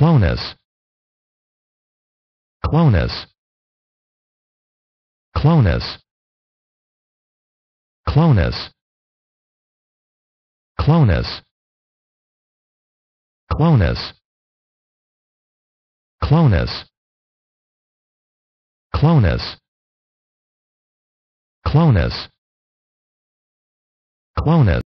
Clonus. Clonus. Clonus. Clonus. Clonus. Clonus. Clonus. Clonus. Clonus. Clonus.